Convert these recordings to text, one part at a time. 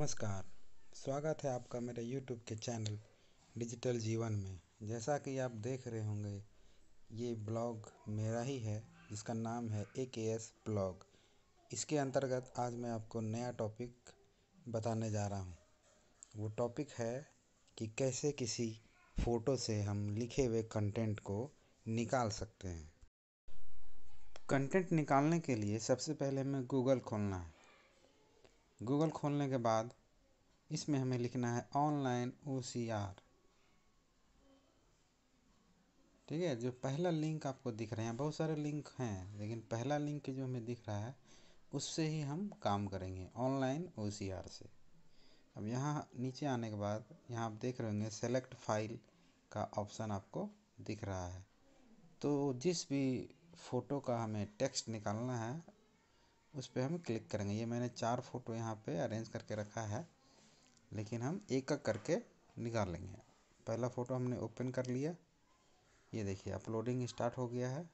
नमस्कार स्वागत है आपका मेरे यूट्यूब के चैनल डिजिटल जीवन में जैसा कि आप देख रहे होंगे ये ब्लॉग मेरा ही है जिसका नाम है ए के एस ब्लॉग इसके अंतर्गत आज मैं आपको नया टॉपिक बताने जा रहा हूँ वो टॉपिक है कि कैसे किसी फ़ोटो से हम लिखे हुए कंटेंट को निकाल सकते हैं कंटेंट निकालने के लिए सबसे पहले हमें गूगल खोलना है गूगल खोलने के बाद इसमें हमें लिखना है ऑनलाइन ओ ठीक है जो पहला लिंक आपको दिख रहे हैं बहुत सारे लिंक हैं लेकिन पहला लिंक जो हमें दिख रहा है उससे ही हम काम करेंगे ऑनलाइन ओ से अब यहाँ नीचे आने के बाद यहाँ आप देख रहे होंगे सेलेक्ट फाइल का ऑप्शन आपको दिख रहा है तो जिस भी फ़ोटो का हमें टेक्स्ट निकालना है उस पर हम क्लिक करेंगे ये मैंने चार फ़ोटो यहाँ पे अरेंज करके रखा है लेकिन हम एक एक करके निकालेंगे पहला फ़ोटो हमने ओपन कर लिया ये देखिए अपलोडिंग स्टार्ट हो गया है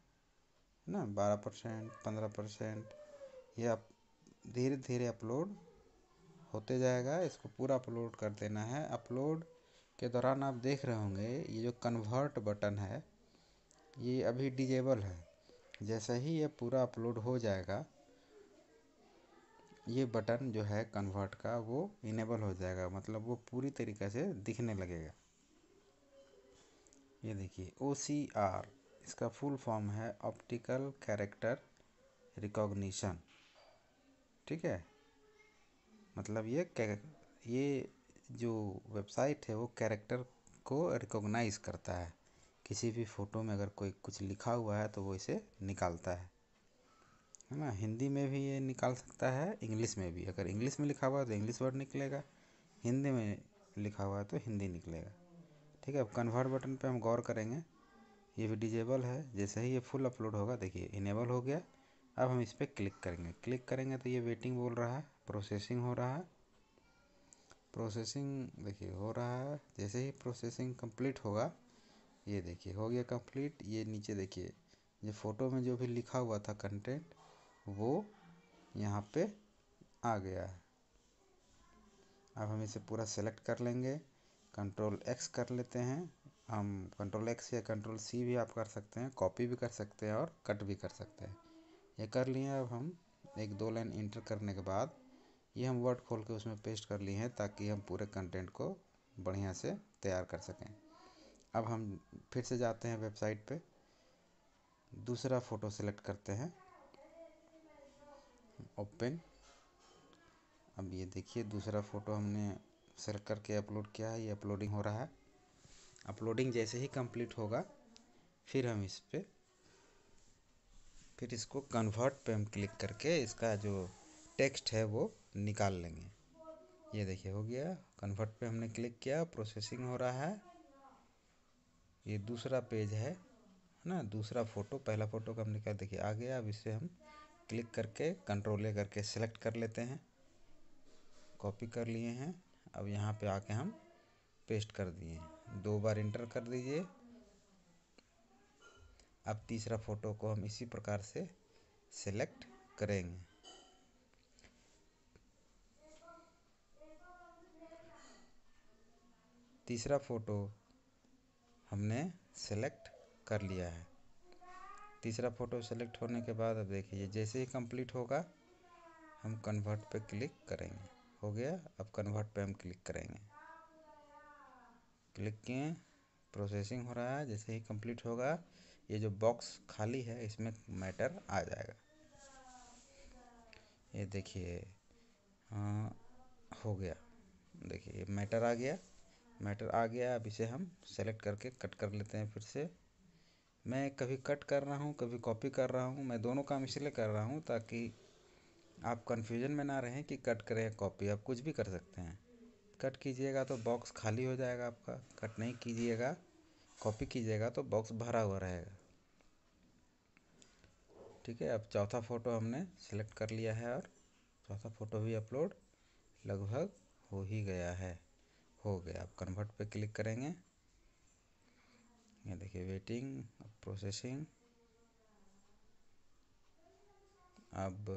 ना बारह परसेंट पंद्रह परसेंट ये आप धीरे धीरे अपलोड होते जाएगा इसको पूरा अपलोड कर देना है अपलोड के दौरान आप देख रहे होंगे ये जो कन्वर्ट बटन है ये अभी डिजेबल है जैसे ही ये पूरा अपलोड हो जाएगा ये बटन जो है कन्वर्ट का वो इनेबल हो जाएगा मतलब वो पूरी तरीके से दिखने लगेगा ये देखिए ओ सी आर इसका फुल फॉर्म है ऑप्टिकल कैरेक्टर रिकॉग्निशन ठीक है मतलब ये ये जो वेबसाइट है वो कैरेक्टर को रिकॉग्नाइज करता है किसी भी फ़ोटो में अगर कोई कुछ लिखा हुआ है तो वो इसे निकालता है है ना हिंदी में भी ये निकाल सकता है इंग्लिश में भी अगर इंग्लिश में लिखा हुआ है तो इंग्लिश वर्ड निकलेगा हिंदी में लिखा हुआ है तो हिंदी निकलेगा ठीक है अब कन्वर्ट बटन पे हम गौर करेंगे ये भी डिजेबल है जैसे ही ये फुल अपलोड होगा देखिए इनेबल हो गया अब हम इस पर क्लिक करेंगे क्लिक करेंगे तो ये वेटिंग बोल रहा है प्रोसेसिंग हो रहा है प्रोसेसिंग देखिए हो रहा है जैसे ही प्रोसेसिंग कंप्लीट होगा ये देखिए हो गया कंप्लीट ये नीचे देखिए ये फ़ोटो में जो भी लिखा हुआ था कंटेंट वो यहाँ पे आ गया है अब हम इसे पूरा सेलेक्ट कर लेंगे कंट्रोल एक्स कर लेते हैं हम कंट्रोल एक्स या कंट्रोल सी भी आप कर सकते हैं कॉपी भी कर सकते हैं और कट भी कर सकते हैं ये कर लिए अब हम एक दो लाइन इंटर करने के बाद ये हम वर्ड खोल के उसमें पेस्ट कर लिए हैं ताकि हम पूरे कंटेंट को बढ़िया से तैयार कर सकें अब हम फिर से जाते हैं वेबसाइट पे दूसरा फ़ोटो सेलेक्ट करते हैं ओपन अब ये देखिए दूसरा फ़ोटो हमने सेलेक्ट करके अपलोड किया है ये अपलोडिंग हो रहा है अपलोडिंग जैसे ही कंप्लीट होगा फिर हम इस पर फिर इसको कन्वर्ट पे हम क्लिक करके इसका जो टेक्स्ट है वो निकाल लेंगे ये देखिए हो गया कन्वर्ट पे हमने क्लिक किया प्रोसेसिंग हो रहा है ये दूसरा पेज है है ना दूसरा फ़ोटो पहला फ़ोटो का हमने क्या देखिए आ गया अब इसे हम क्लिक करके कंट्रोल ए करके सेलेक्ट कर लेते हैं कॉपी कर लिए हैं अब यहाँ पे आके हम पेस्ट कर दिए दो बार इंटर कर दीजिए अब तीसरा फ़ोटो को हम इसी प्रकार से सेलेक्ट करेंगे तीसरा फ़ोटो हमने सेलेक्ट कर लिया है तीसरा फ़ोटो सेलेक्ट होने के बाद अब देखिए जैसे ही कंप्लीट होगा हम कन्वर्ट पे क्लिक करेंगे हो गया अब कन्वर्ट पे हम क्लिक करेंगे क्लिक किए प्रोसेसिंग हो रहा है जैसे ही कंप्लीट होगा ये जो बॉक्स खाली है इसमें मैटर आ जाएगा ये देखिए हाँ हो गया देखिए मैटर आ गया मैटर आ गया अब इसे हम सेलेक्ट करके कट कर लेते हैं फिर से मैं कभी कट कर रहा हूँ कभी कॉपी कर रहा हूँ मैं दोनों काम इसलिए कर रहा हूँ ताकि आप कन्फ्यूजन में ना रहें कि कट करें या कॉपी आप कुछ भी कर सकते हैं कट कीजिएगा तो बॉक्स खाली हो जाएगा आपका कट नहीं कीजिएगा कॉपी कीजिएगा तो बॉक्स भरा हुआ रहेगा ठीक है अब चौथा फ़ोटो हमने सेलेक्ट कर लिया है और चौथा फ़ोटो भी अपलोड लगभग हो ही गया है हो गया आप कन्वर्ट पे क्लिक करेंगे ये देखिए वेटिंग प्रोसेसिंग अब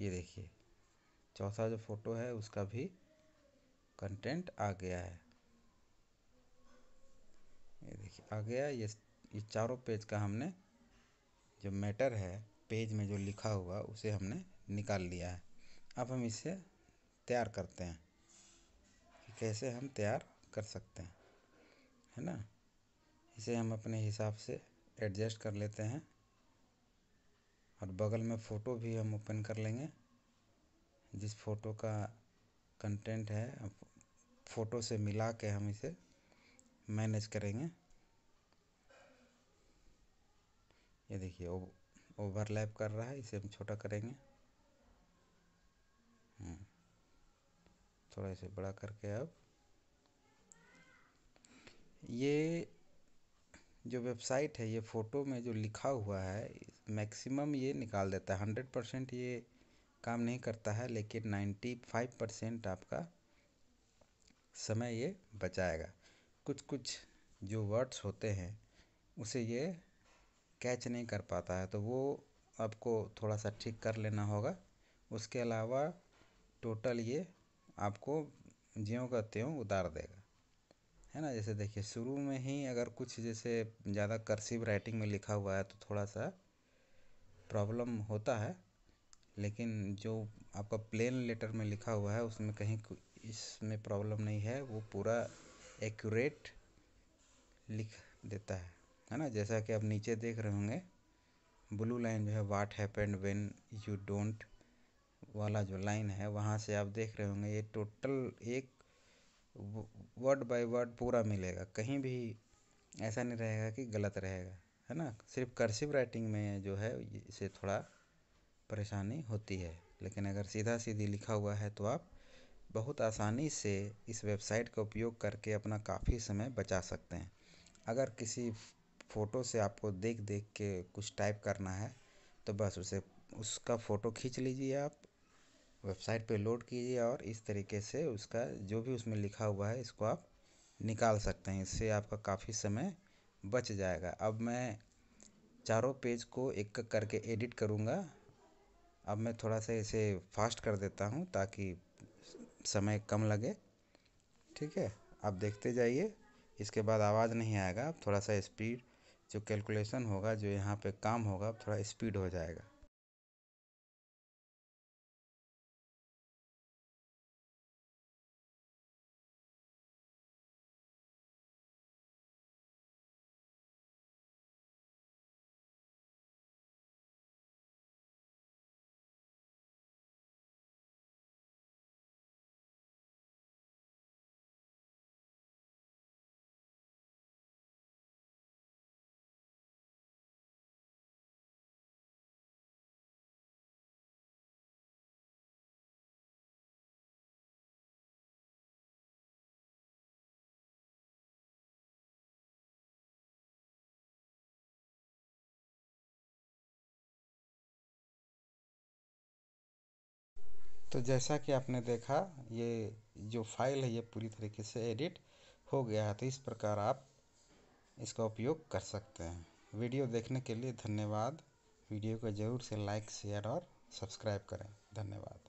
ये देखिए चौथा जो फोटो है उसका भी कंटेंट आ गया है ये देखिए आ गया ये ये चारों पेज का हमने जो मैटर है पेज में जो लिखा हुआ उसे हमने निकाल लिया है अब हम इसे तैयार करते हैं कि कैसे हम तैयार कर सकते हैं है ना इसे हम अपने हिसाब से एडजस्ट कर लेते हैं और बगल में फ़ोटो भी हम ओपन कर लेंगे जिस फ़ोटो का कंटेंट है फ़ोटो से मिला के हम इसे मैनेज करेंगे ये देखिए ओवरलैप कर रहा है इसे हम छोटा करेंगे हम्म, थोड़ा इसे बड़ा करके अब ये जो वेबसाइट है ये फोटो में जो लिखा हुआ है मैक्सिमम ये निकाल देता है हंड्रेड परसेंट ये काम नहीं करता है लेकिन नाइन्टी फाइव परसेंट आपका समय ये बचाएगा कुछ कुछ जो वर्ड्स होते हैं उसे ये कैच नहीं कर पाता है तो वो आपको थोड़ा सा ठीक कर लेना होगा उसके अलावा टोटल ये आपको ज्यों का त्यों उतार देगा है ना जैसे देखिए शुरू में ही अगर कुछ जैसे ज़्यादा कर्सिव राइटिंग में लिखा हुआ है तो थोड़ा सा प्रॉब्लम होता है लेकिन जो आपका प्लेन लेटर में लिखा हुआ है उसमें कहीं इसमें प्रॉब्लम नहीं है वो पूरा एक्यूरेट लिख देता है है ना जैसा कि आप नीचे देख रहे होंगे ब्लू लाइन जो है what happened when you don't वाला जो लाइन है वहाँ से आप देख रहे होंगे ये टोटल एक वर्ड बाय वर्ड पूरा मिलेगा कहीं भी ऐसा नहीं रहेगा कि गलत रहेगा है ना सिर्फ कर्सिव राइटिंग में जो है इसे थोड़ा परेशानी होती है लेकिन अगर सीधा सीधी लिखा हुआ है तो आप बहुत आसानी से इस वेबसाइट का उपयोग करके अपना काफ़ी समय बचा सकते हैं अगर किसी फ़ोटो से आपको देख देख के कुछ टाइप करना है तो बस उसे उसका फ़ोटो खींच लीजिए आप वेबसाइट पे लोड कीजिए और इस तरीके से उसका जो भी उसमें लिखा हुआ है इसको आप निकाल सकते हैं इससे आपका काफ़ी समय बच जाएगा अब मैं चारों पेज को एक एक करके एडिट करूँगा अब मैं थोड़ा सा इसे फास्ट कर देता हूँ ताकि समय कम लगे ठीक है आप देखते जाइए इसके बाद आवाज़ नहीं आएगा अब थोड़ा सा स्पीड जो कैलकुलेशन होगा जो यहाँ पे काम होगा थोड़ा स्पीड हो जाएगा तो जैसा कि आपने देखा ये जो फाइल है ये पूरी तरीके से एडिट हो गया है तो इस प्रकार आप इसका उपयोग कर सकते हैं वीडियो देखने के लिए धन्यवाद वीडियो को ज़रूर से लाइक शेयर और सब्सक्राइब करें धन्यवाद